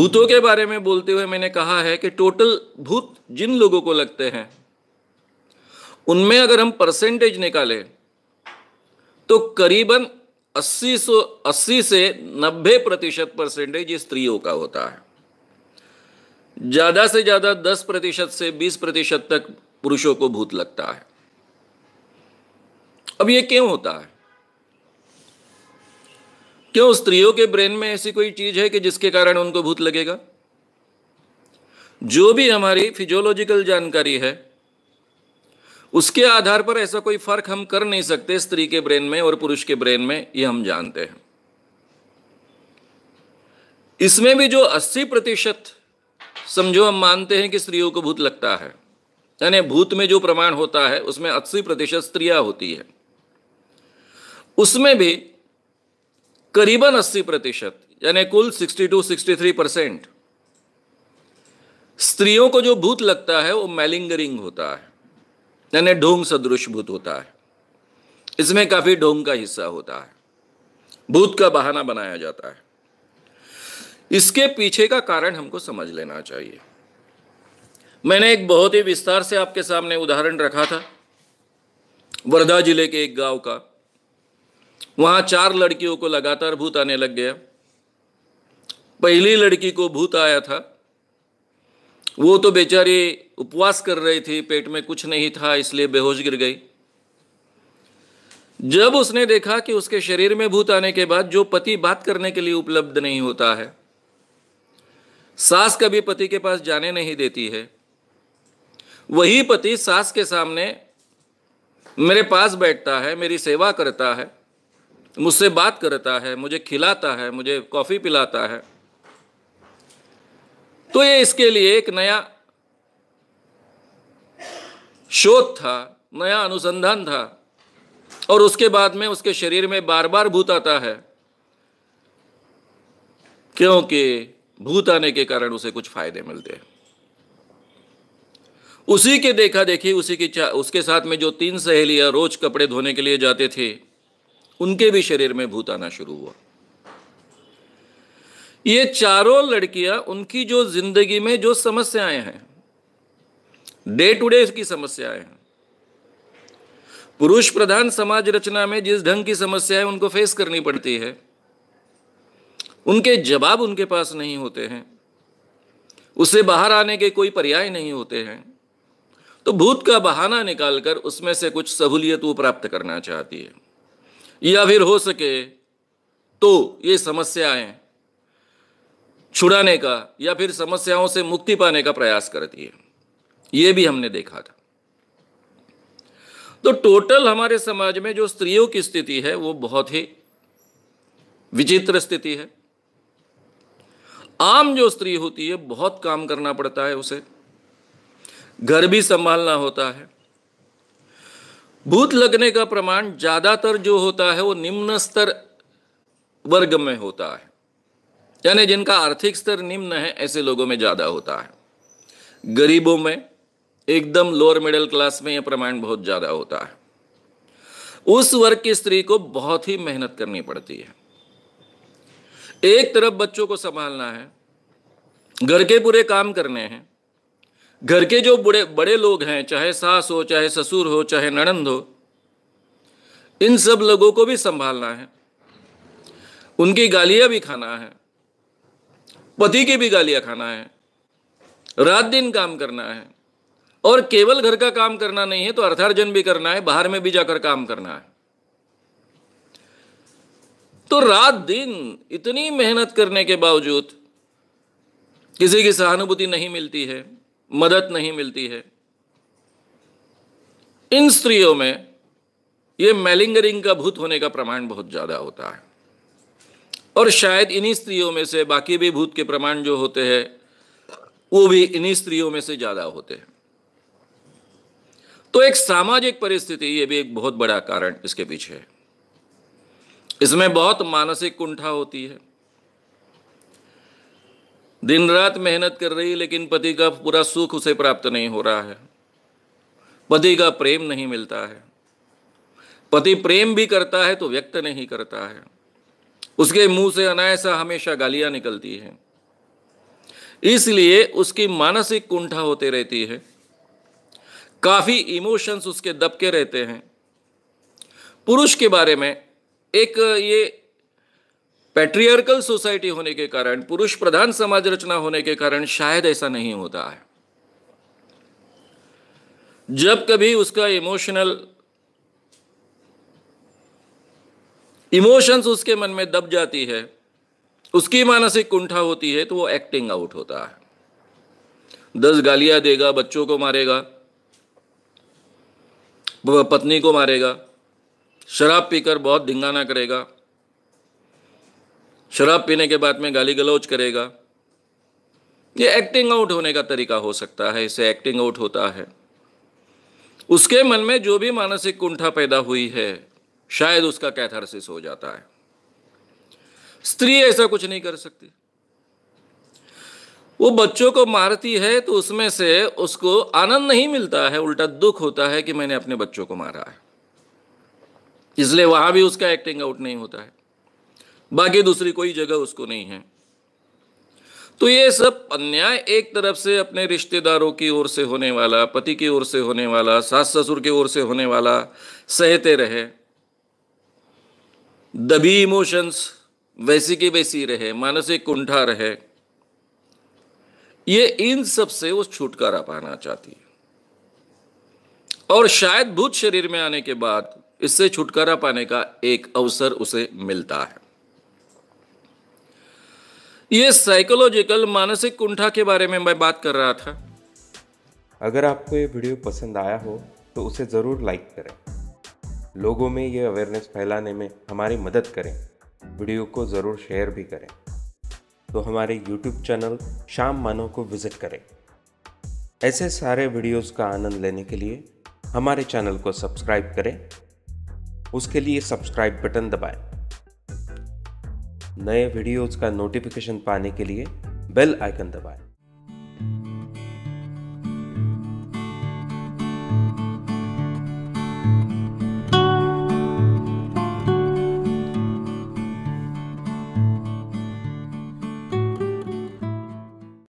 भूतों के बारे में बोलते हुए मैंने कहा है कि टोटल भूत जिन लोगों को लगते हैं उनमें अगर हम परसेंटेज निकाले तो करीबन 80 अस्सी से 90 प्रतिशत परसेंटेज स्त्रियों का होता है ज़्यादा से ज़्यादा 10 प्रतिशत से 20 प्रतिशत तक पुरुषों को भूत लगता है अब ये क्यों होता है क्यों स्त्रियों के ब्रेन में ऐसी कोई चीज है कि जिसके कारण उनको भूत लगेगा जो भी हमारी फिजियोलॉजिकल जानकारी है उसके आधार पर ऐसा कोई फर्क हम कर नहीं सकते स्त्री के ब्रेन में और पुरुष के ब्रेन में ये हम जानते हैं इसमें भी जो 80 प्रतिशत समझो हम मानते हैं कि स्त्रियों को भूत लगता है यानी भूत में जो प्रमाण होता है उसमें अस्सी प्रतिशत स्त्रियां होती है उसमें भी करीबन 80 प्रतिशत यानी कुल 62 63 परसेंट स्त्रियों को जो भूत लगता है वो मैलिंगरिंग होता है यानी ढोंग सदृश भूत होता है इसमें काफी ढोंग का हिस्सा होता है भूत का बहाना बनाया जाता है इसके पीछे का कारण हमको समझ लेना चाहिए मैंने एक बहुत ही विस्तार से आपके सामने उदाहरण रखा था वर्धा जिले के एक गांव का वहां चार लड़कियों को लगातार भूत आने लग गया पहली लड़की को भूत आया था वो तो बेचारी उपवास कर रही थी पेट में कुछ नहीं था इसलिए बेहोश गिर गई जब उसने देखा कि उसके शरीर में भूत आने के बाद जो पति बात करने के लिए उपलब्ध नहीं होता है सास कभी पति के पास जाने नहीं देती है वही पति सास के सामने मेरे पास बैठता है मेरी सेवा करता है मुझसे बात करता है मुझे खिलाता है मुझे कॉफ़ी पिलाता है तो ये इसके लिए एक नया शोध था नया अनुसंधान था और उसके बाद में उसके शरीर में बार बार भूत आता है क्योंकि भूत आने के कारण उसे कुछ फायदे मिलते हैं उसी के देखा देखी उसी की उसके साथ में जो तीन सहेलियां रोज कपड़े धोने के लिए जाते थे उनके भी शरीर में भूत आना शुरू हुआ ये चारों लड़कियां उनकी जो जिंदगी में जो समस्याएं हैं डे टू डे की समस्याएं हैं पुरुष प्रधान समाज रचना में जिस ढंग की समस्याएं उनको फेस करनी पड़ती है उनके जवाब उनके पास नहीं होते हैं उससे बाहर आने के कोई पर्याय नहीं होते हैं तो भूत का बहाना निकालकर उसमें से कुछ सहूलियत वो प्राप्त करना चाहती है या फिर हो सके तो ये समस्याएं छुड़ाने का या फिर समस्याओं से मुक्ति पाने का प्रयास करती है ये भी हमने देखा था तो टोटल हमारे समाज में जो स्त्रियों की स्थिति है वो बहुत ही विचित्र स्थिति है आम जो स्त्री होती है बहुत काम करना पड़ता है उसे घर भी संभालना होता है भूत लगने का प्रमाण ज़्यादातर जो होता है वो निम्न स्तर वर्ग में होता है यानी जिनका आर्थिक स्तर निम्न है ऐसे लोगों में ज़्यादा होता है गरीबों में एकदम लोअर मिडिल क्लास में यह प्रमाण बहुत ज़्यादा होता है उस वर्ग की स्त्री को बहुत ही मेहनत करनी पड़ती है एक तरफ बच्चों को संभालना है घर के पूरे काम करने हैं घर के जो बड़े बड़े लोग हैं चाहे सास हो चाहे ससुर हो चाहे नणंद हो इन सब लोगों को भी संभालना है उनकी गालियां भी खाना है पति की भी गालियां खाना है रात दिन काम करना है और केवल घर का काम करना नहीं है तो अर्थार्जन भी करना है बाहर में भी जाकर काम करना है तो रात दिन इतनी मेहनत करने के बावजूद किसी की सहानुभूति नहीं मिलती है मदद नहीं मिलती है इन स्त्रियों में यह मेलिंगरिंग का भूत होने का प्रमाण बहुत ज़्यादा होता है और शायद इन्हीं स्त्रियों में से बाकी भी भूत के प्रमाण जो होते हैं वो भी इन्हीं स्त्रियों में से ज़्यादा होते हैं तो एक सामाजिक परिस्थिति यह भी एक बहुत बड़ा कारण इसके पीछे है इसमें बहुत मानसिक कुंठा होती है दिन रात मेहनत कर रही लेकिन पति का पूरा सुख उसे प्राप्त नहीं हो रहा है पति का प्रेम नहीं मिलता है पति प्रेम भी करता है तो व्यक्त नहीं करता है उसके मुंह से अनायसा हमेशा गालियां निकलती हैं इसलिए उसकी मानसिक कुंठा होते रहती है काफी इमोशंस उसके दबके रहते हैं पुरुष के बारे में एक ये पैट्रियर्कल सोसाइटी होने के कारण पुरुष प्रधान समाज रचना होने के कारण शायद ऐसा नहीं होता है जब कभी उसका इमोशनल इमोशंस उसके मन में दब जाती है उसकी मानसिक कुंठा होती है तो वो एक्टिंग आउट होता है दस गालियां देगा बच्चों को मारेगा पत्नी को मारेगा शराब पीकर बहुत धिंगाना करेगा शराब पीने के बाद में गाली गलौज करेगा ये एक्टिंग आउट होने का तरीका हो सकता है इसे एक्टिंग आउट होता है उसके मन में जो भी मानसिक कुंठा पैदा हुई है शायद उसका कैथरसिस हो जाता है स्त्री ऐसा कुछ नहीं कर सकती वो बच्चों को मारती है तो उसमें से उसको आनंद नहीं मिलता है उल्टा दुख होता है कि मैंने अपने बच्चों को मारा है इसलिए वहां भी उसका एक्टिंग आउट नहीं होता है बाकी दूसरी कोई जगह उसको नहीं है तो ये सब अन्याय एक तरफ से अपने रिश्तेदारों की ओर से होने वाला पति की ओर से होने वाला सास ससुर की ओर से होने वाला सहते रहे दबी इमोशंस वैसी की वैसी रहे मानसिक कुंठा रहे ये इन सब से वो छुटकारा पाना चाहती है और शायद भूत शरीर में आने के बाद इससे छुटकारा पाने का एक अवसर उसे मिलता है ये साइकोलॉजिकल मानसिक कुंठा के बारे में मैं बात कर रहा था अगर आपको ये वीडियो पसंद आया हो तो उसे ज़रूर लाइक करें लोगों में ये अवेयरनेस फैलाने में हमारी मदद करें वीडियो को ज़रूर शेयर भी करें तो हमारे यूट्यूब चैनल शाम मानो को विज़िट करें ऐसे सारे वीडियोस का आनंद लेने के लिए हमारे चैनल को सब्सक्राइब करें उसके लिए सब्सक्राइब बटन दबाएं नए वीडियोज़ का नोटिफिकेशन पाने के लिए बेल आइकन दबाएं